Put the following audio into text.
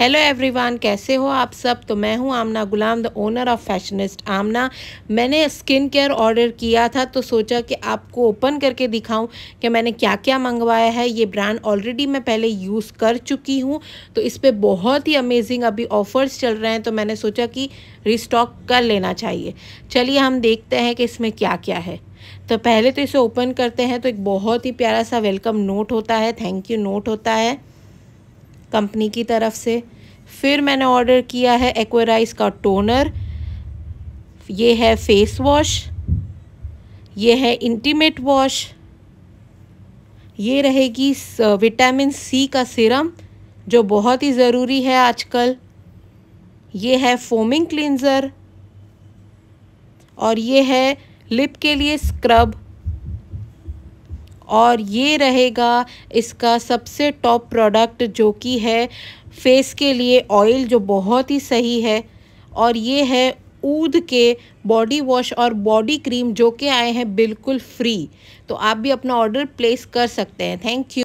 hello everyone कैसे हो आप सब तो मैं हूं Aamna Ghulam the owner of Fashionist Aamna मैंने स्किन केयर ऑर्डर किया था तो सोचा कि आपको ओपन करके दिखाऊं कि मैंने क्या क्या मंगवाया है ये ब्रांड ऑलरेडी मैं पहले यूज़ कर चुकी हूं तो इस पर बहुत ही अमेजिंग अभी ऑफ़र्स चल रहे हैं तो मैंने सोचा कि रिस्टॉक कर लेना चाहिए चलिए हम देखते हैं कि इसमें क्या क्या है तो पहले तो इसे ओपन करते हैं तो एक बहुत ही प्यारा सा वेलकम नोट होता है थैंक यू नोट होता है कंपनी की तरफ से फिर मैंने ऑर्डर किया है एक्वेराइज का टोनर ये है फेस वॉश ये है इंटीमेट वॉश ये रहेगी विटामिन सी का सिरम जो बहुत ही ज़रूरी है आजकल ये है फोमिंग क्लिनज़र और ये है लिप के लिए स्क्रब और ये रहेगा इसका सबसे टॉप प्रोडक्ट जो कि है फेस के लिए ऑयल जो बहुत ही सही है और ये है ऊद के बॉडी वॉश और बॉडी क्रीम जो कि आए हैं बिल्कुल फ्री तो आप भी अपना ऑर्डर प्लेस कर सकते हैं थैंक यू